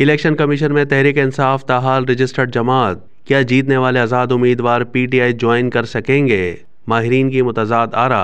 election commission में तहरीक इंसाफ ताहाल registered जमात क्या जीतने वाले आज़ाद उम्मीदवार पीटीआई ज्वाइन कर सकेंगे माहरीन की मुतजाद आरा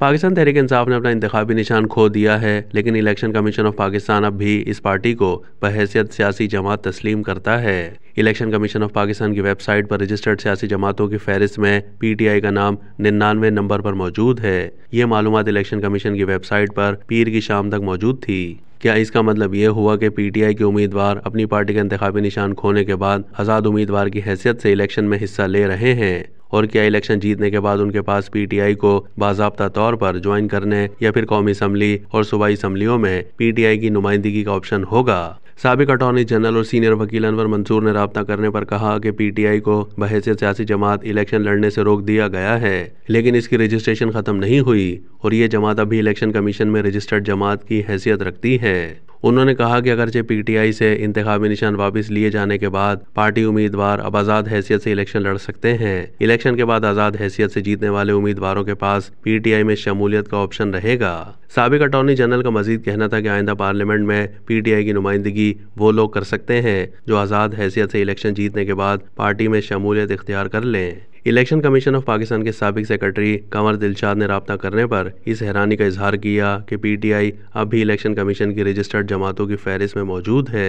पाकिस्तान तहरीक इंसाफ ने अपना इंतबी निशान खो दिया है लेकिन इलेक्शन कमीशन ऑफ पाकिस्तान अब भी इस पार्टी को बहसीत सियासी जमात तस्लीम करता है इलेक्शन कमीशन ऑफ पाकिस्तान की वेबसाइट पर रजिस्टर्ड सियासी जमातों की फहरिस्त में पीटीआई का नाम निन्यानवे नंबर पर मौजूद है ये मालूम इलेक्शन कमीशन की वेबसाइट पर पीर की शाम तक मौजूद थी क्या इसका मतलब ये हुआ कि पीटीआई के उम्मीदवार अपनी पार्टी के इंतबी निशान खोने के बाद आज़ाद उम्मीदवार की हैसियत से इलेक्शन में हिस्सा ले रहे हैं और क्या इलेक्शन जीतने के बाद उनके पास पीटीआई को बाजाबता तौर पर ज्वाइन करने या फिर कौमी असम्बली और सूबाई असम्बलियों में पीटीआई की नुमाइंदगी का ऑप्शन होगा सबक अटॉर्नी जनरल और सीनियर वकील अनवर मंसूर ने रबता करने पर कहा कि पीटीआई को बहसे सियासी जमात इलेक्शन लड़ने से रोक दिया गया है लेकिन इसकी रजिस्ट्रेशन खत्म नहीं हुई और ये जमात अभी इलेक्शन कमीशन में रजिस्टर्ड जमात की हैसियत रखती है उन्होंने कहा कि अगरचे पीटीआई से इंतबी निशान वापस लिए जाने के बाद पार्टी उम्मीदवार अब आज़ाद हैसियत से इलेक्शन लड़ सकते हैं इलेक्शन के बाद आज़ाद हैसियत से जीतने वाले उम्मीदवारों के पास पीटीआई में शमूलियत का ऑप्शन रहेगा सबक अटॉर्नी जनरल का मजीद कहना था कि आइंदा पार्लियामेंट में पीटीआई की नुमाइंदगी वो लोग कर सकते हैं जो आज़ाद हैसियत से इलेक्शन जीतने के बाद पार्टी में शमूलियत इख्तियार कर लें इलेक्शन कमीशन ऑफ पाकिस्तान के सबक सेक्रेटरी कंवर दिलशाद ने रबता करने पर इस हैरानी का इजहार किया कि पीटीआई अब भी इलेक्शन कमीशन की रजिस्टर्ड जमातों की फहरिस्त में मौजूद है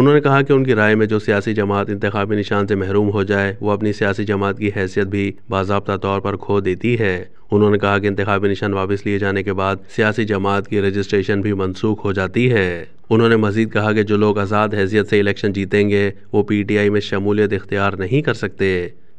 उन्होंने कहा कि उनकी राय में जो सियासी जमात इंतबी निशान से महरूम हो जाए वो अपनी सियासी जमात की हैसियत भी बाबा तौर पर खो देती है उन्होंने कहा कि इंतबी निशान वापस लिए जाने के बाद सियासी जमात की रजिस्ट्रेशन भी मनसूख हो जाती है उन्होंने मजीद कहा कि जो लोग आज़ाद हैसियत से इलेक्शन जीतेंगे वो पी टी आई में शमूलियत इख्तियार नहीं कर सकते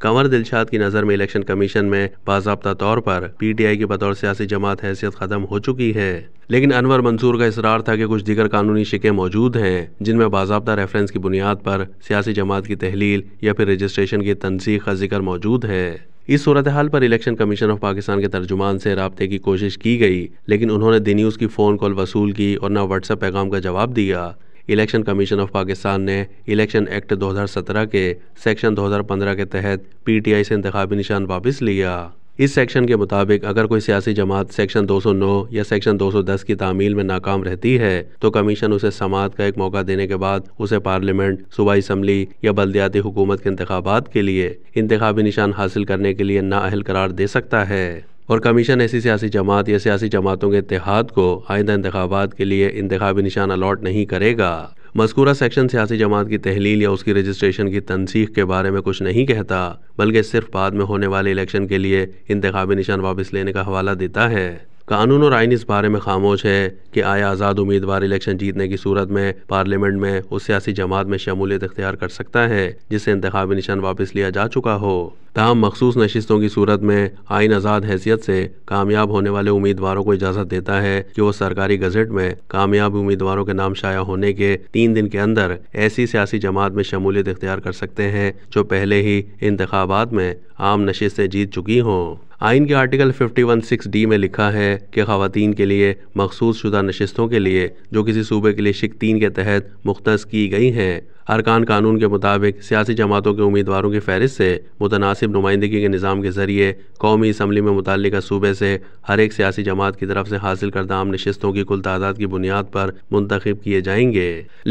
कंवर दिलशाद की नज़र में इलेक्शन कमीशन में बाबा तौर पर पीटीआई की बतौर सियासी जमात हैसियत खत्म हो चुकी है लेकिन अनवर मंसूर का इसरार था कि कुछ दीगर कानूनी शिकें मौजूद हैं जिनमें बाबा रेफरेंस की बुनियाद पर सियासी जमात की तहलील या फिर रजिस्ट्रेशन की तनसीख का जिक्र मौजूद है इस सूरत हाल पर इलेक्शन कमीशन ऑफ पाकिस्तान के तर्जुमान से रबते की कोशिश की गई लेकिन उन्होंने दी की फ़ोन कॉल वसूल की और न व्हाट्सएप पैगाम का जवाब दिया इलेक्शन कमीशन ऑफ पाकिस्तान ने इलेक्शन एक्ट 2017 के सेक्शन 2015 के तहत पीटीआई से इंतबी निशान वापस लिया इस सेक्शन के मुताबिक अगर कोई सियासी जमात सेक्शन 209 या सेक्शन 210 की तामील में नाकाम रहती है तो कमीशन उसे समात का एक मौका देने के बाद उसे पार्लियामेंट सूबाई असम्बली या बल्दियाती हुकूमत के इंतबात के लिए इंतबी निशान हासिल करने के लिए नाअहल करार दे सकता है और कमीशन ऐसी सियासी जमात या सियासी जमातों के इतिहाद को आइंदा इंतबात के लिए इंतबी निशान अलॉट नहीं करेगा मस्कूरा सेक्शन सियासी जमात की तहलील या उसकी रजिस्ट्रेशन की तनसीख के बारे में कुछ नहीं कहता बल्कि सिर्फ बाद में होने वाले इलेक्शन के लिए इंतबी निशान वापस लेने का हवाला देता है कानून और आइन इस बारे में खामोश है कि आया आज़ाद उम्मीदवार इलेक्शन जीतने की सूरत में पार्लियामेंट में उस सियासी जमात में शमूलियत अख्तियार कर सकता है जिसे इंतबी निशान वापस लिया जा चुका हो तमाम मखसूस नशस्तों की सूरत में आइन आज़ाद हैसियत से कामयाब होने वाले उम्मीदवारों को इजाज़त देता है कि वो सरकारी गजट में कामयाब उम्मीदवारों के नाम शाया होने के तीन दिन के अंदर ऐसी सियासी जमात में शमूलियत इख्तियार कर सकते हैं जो पहले ही इंतबात में आम नशस्तें जीत चुकी हों आइन के आर्टिकल वन सिक्स डी में लिखा है कि खातन के लिए मखसूस शुदा नशस्तों के लिए जो किसी सूबे के लिए शिक तीन के तहत मुख्त की गई हैं अरकान कानून के मुताबिक सियासी जमातों के उम्मीदवारों की फहरिस्त से मुतनासिब नुमाइंदगी के निज़ाम के ज़रिए कौमी इसम्बली में मुतल सूबे से हर एक सियासी जमात की तरफ से हासिल करदा आम नशस्तों की कुल तादाद की बुनियाद पर मुंतखब किए जाएंगे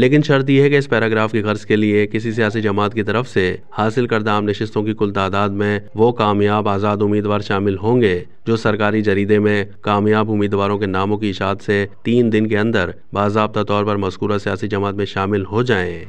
लेकिन शर्त यह है कि इस पैराग्राफ के खर्च के लिए किसी सियासी जमात की तरफ से हासिल करदा आम नशस्तों की कुल तादाद में वो कामयाब आज़ाद उम्मीदवार शामिल होंगे जो सरकारी जरीदे में कामयाब उम्मीदवारों के नामों की इशात से तीन दिन के अंदर बाबा तौर पर मस्कूरा सियासी जमात में शामिल हो जाए